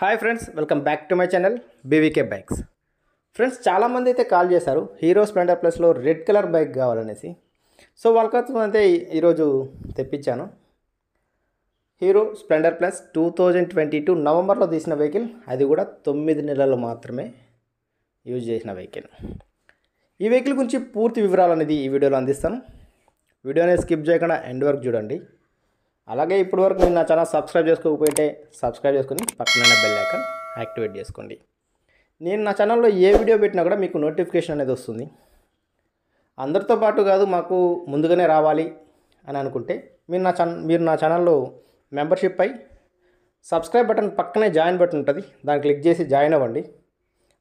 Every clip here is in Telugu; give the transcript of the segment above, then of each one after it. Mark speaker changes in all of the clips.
Speaker 1: hi friends welcome back to my channel BVK bikes friends చాలామంది అయితే కాల్ చేశారు హీరో స్ప్లెండర్ ప్లస్లో రెడ్ కలర్ బైక్ కావాలనేసి సో వాళ్ళకోసం అయితే ఈరోజు తెప్పించాను Hero Splendor plus two thousand twenty two నవంబర్లో తీసిన వెహికల్ అది కూడా తొమ్మిది నెలలు మాత్రమే యూజ్ చేసిన వెహికల్ ఈ వెహికల్ గురించి పూర్తి వివరాలు అనేది ఈ వీడియోలో అందిస్తాను వీడియోని స్కిప్ చేయకుండా ఎండ్ వరకు చూడండి అలాగే ఇప్పటివరకు మీరు నా ఛానల్ సబ్స్క్రైబ్ చేసుకోకపోతే సబ్స్క్రైబ్ చేసుకుని పక్కన బెల్ ఐకాన్ యాక్టివేట్ చేసుకోండి నేను నా ఛానల్లో ఏ వీడియో పెట్టినా కూడా మీకు నోటిఫికేషన్ అనేది వస్తుంది అందరితో పాటు కాదు మాకు ముందుగానే రావాలి అని అనుకుంటే మీరు నా ఛానల్ మీరు నా ఛానల్లో మెంబర్షిప్ అయి సబ్స్క్రైబ్ బటన్ పక్కనే జాయిన్ బటన్ ఉంటుంది దాన్ని క్లిక్ చేసి జాయిన్ అవ్వండి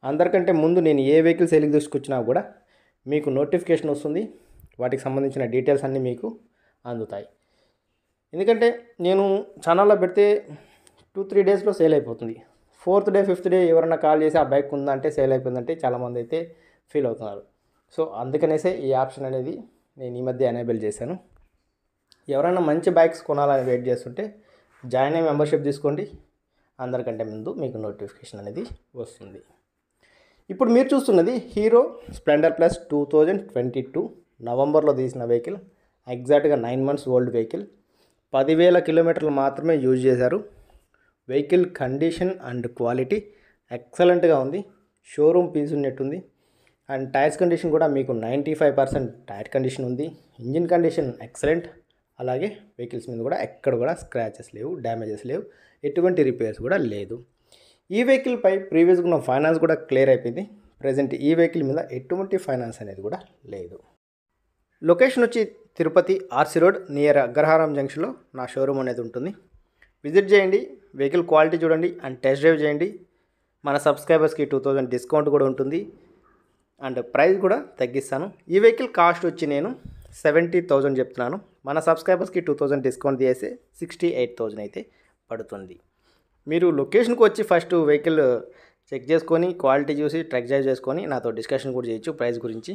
Speaker 1: అందరికంటే ముందు నేను ఏ వెహికల్ సెలింగ్ తీసుకొచ్చినా కూడా మీకు నోటిఫికేషన్ వస్తుంది వాటికి సంబంధించిన డీటెయిల్స్ అన్నీ మీకు అందుతాయి ఎందుకంటే నేను ఛానల్లో పెడితే టూ త్రీ డేస్లో సేల్ అయిపోతుంది ఫోర్త్ డే ఫిఫ్త్ డే ఎవరైనా కాల్ చేసి ఆ బైక్ ఉందంటే సేల్ అయిపోయిందంటే చాలామంది అయితే ఫీల్ అవుతున్నారు సో అందుకనేసే ఈ ఆప్షన్ అనేది నేను ఈ మధ్య ఎనేబుల్ చేశాను ఎవరైనా మంచి బైక్స్ కొనాలని వెయిట్ చేస్తుంటే జాయిన్ అయ్యి మెంబర్షిప్ తీసుకోండి అందరికంటే ముందు మీకు నోటిఫికేషన్ అనేది వస్తుంది ఇప్పుడు మీరు చూస్తున్నది Hero Splendor plus two thousand twenty two నవంబర్లో తీసిన వెహికల్ ఎగ్జాక్ట్గా నైన్ మంత్స్ ఓల్డ్ వెహికల్ పదివేల కిలోమీటర్లు మాత్రమే యూజ్ చేశారు వెహికల్ కండిషన్ అండ్ క్వాలిటీ ఎక్సలెంట్గా ఉంది షోరూమ్ పీస్ ఉన్నట్టుంది అండ్ టైర్స్ కండిషన్ కూడా మీకు ninety five percent tyre condition ఉంది ఇంజిన్ కండిషన్ ఎక్సలెంట్ అలాగే వెహికల్స్ మీద కూడా ఎక్కడ కూడా స్క్రాచెస్ లేవు డ్యామేజెస్ లేవు ఎటువంటి రిపేర్స్ కూడా లేదు ఈ వెహికల్పై ప్రీవియస్గా ఉన్న ఫైనాన్స్ కూడా క్లియర్ అయిపోయింది ప్రజెంట్ ఈ వెహికల్ మీద ఎటువంటి ఫైనాన్స్ అనేది కూడా లేదు లొకేషన్ వచ్చి Tirupati RC road near Agraharam జంక్షన్లో నా షోరూమ్ అనేది ఉంటుంది విజిట్ చేయండి వెహికల్ క్వాలిటీ చూడండి అండ్ టెస్ట్ డ్రైవ్ చేయండి మన సబ్స్క్రైబర్స్కి టూ థౌజండ్ డిస్కౌంట్ కూడా ఉంటుంది అండ్ ప్రైస్ కూడా తగ్గిస్తాను ఈ వెహికల్ కాస్ట్ వచ్చి నేను సెవెంటీ థౌజండ్ చెప్తున్నాను మన సబ్స్క్రైబర్స్కి టూ థౌజండ్ డిస్కౌంట్ చేస్తే సిక్స్టీ ఎయిట్ థౌజండ్ అయితే పడుతుంది మీరు లొకేషన్కి వచ్చి ఫస్ట్ వెహికల్ చెక్ చేసుకొని క్వాలిటీ చూసి ట్రెక్ డ్రైవ్ చేసుకొని నాతో డిస్కషన్ కూడా చేయొచ్చు ప్రైస్ గురించి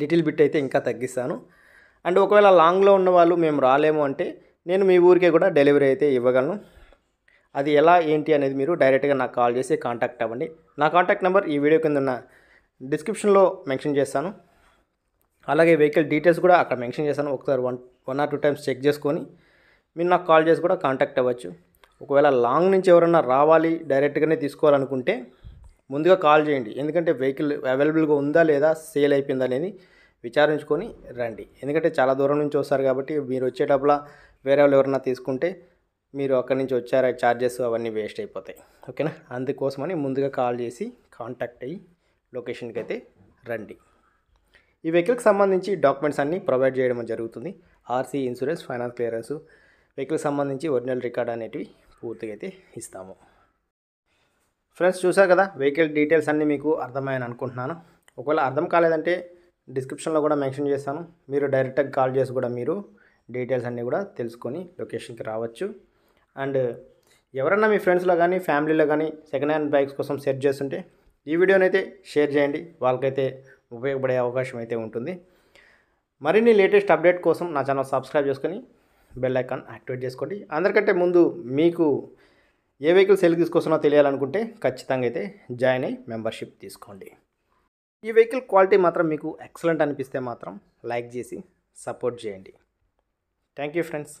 Speaker 1: లిటిల్ బిట్ అయితే ఇంకా తగ్గిస్తాను అండ్ ఒకవేళ లాంగ్లో ఉన్నవాళ్ళు మేము రాలేము అంటే నేను మీ ఊరికే కూడా డెలివరీ అయితే ఇవ్వగలను అది ఎలా ఏంటి అనేది మీరు డైరెక్ట్గా నాకు కాల్ చేసి కాంటాక్ట్ అవ్వండి నా కాంటాక్ట్ నెంబర్ ఈ వీడియో కింద ఉన్న డిస్క్రిప్షన్లో మెన్షన్ చేస్తాను అలాగే వెహికల్ డీటెయిల్స్ కూడా అక్కడ మెన్షన్ చేస్తాను ఒకసారి one one or two times check చేసుకొని మీరు నాకు కాల్ చేసి కూడా కాంటాక్ట్ అవ్వచ్చు ఒకవేళ లాంగ్ నుంచి ఎవరన్నా రావాలి డైరెక్ట్గానే తీసుకోవాలనుకుంటే ముందుగా కాల్ చేయండి ఎందుకంటే వెహికల్ అవైలబుల్గా ఉందా లేదా సేల్ అయిపోయిందా అనేది విచారించుకొని రండి ఎందుకంటే చాలా దూరం నుంచి వస్తారు కాబట్టి మీరు వచ్చేటప్పుడు వేరే వాళ్ళు ఎవరన్నా తీసుకుంటే మీరు అక్కడి నుంచి వచ్చారు ఛార్జెస్ అవన్నీ వేస్ట్ అయిపోతాయి ఓకేనా అందుకోసమని ముందుగా కాల్ చేసి కాంటాక్ట్ అయ్యి లొకేషన్కి అయితే రండి ఈ వెహికల్కి సంబంధించి డాక్యుమెంట్స్ అన్నీ ప్రొవైడ్ చేయడం జరుగుతుంది ఆర్సీ ఇన్సూరెన్స్ ఫైనాన్స్ క్లియరెన్స్ వెహికల్కి సంబంధించి ఒరిజినల్ రికార్డ్ అనేటివి పూర్తిగా అయితే ఇస్తాము ఫ్రెండ్స్ చూసారు కదా వెహికల్ డీటెయిల్స్ అన్నీ మీకు అర్థమయ్యని అనుకుంటున్నాను ఒకవేళ అర్థం కాలేదంటే డిస్క్రిప్షన్లో కూడా మెన్షన్ చేస్తాను మీరు డైరెక్ట్గా కాల్ చేసి కూడా మీరు డీటెయిల్స్ అన్నీ కూడా తెలుసుకొని లొకేషన్కి రావచ్చు అండ్ ఎవరన్నా మీ ఫ్రెండ్స్లో కానీ ఫ్యామిలీలో కానీ సెకండ్ హ్యాండ్ బైక్స్ కోసం సెర్చ్ చేస్తుంటే ఈ అయితే షేర్ చేయండి వాళ్ళకైతే ఉపయోగపడే అవకాశం అయితే ఉంటుంది మరిన్ని లేటెస్ట్ అప్డేట్ కోసం నా ఛానల్ సబ్స్క్రైబ్ చేసుకొని బెల్ ఐకాన్ యాక్టివేట్ చేసుకోండి అందరికంటే ముందు మీకు ఏ వెహికల్ సెల్ తీసుకొస్తున్నా తెలియాలనుకుంటే ఖచ్చితంగా అయితే జాయిన్ అయ్యి మెంబర్షిప్ తీసుకోండి ఈ వెహికల్ క్వాలిటీ మాత్రం మీకు ఎక్సలెంట్ అనిపిస్తే మాత్రం లైక్ చేసి సపోర్ట్ చేయండి థ్యాంక్ యూ ఫ్రెండ్స్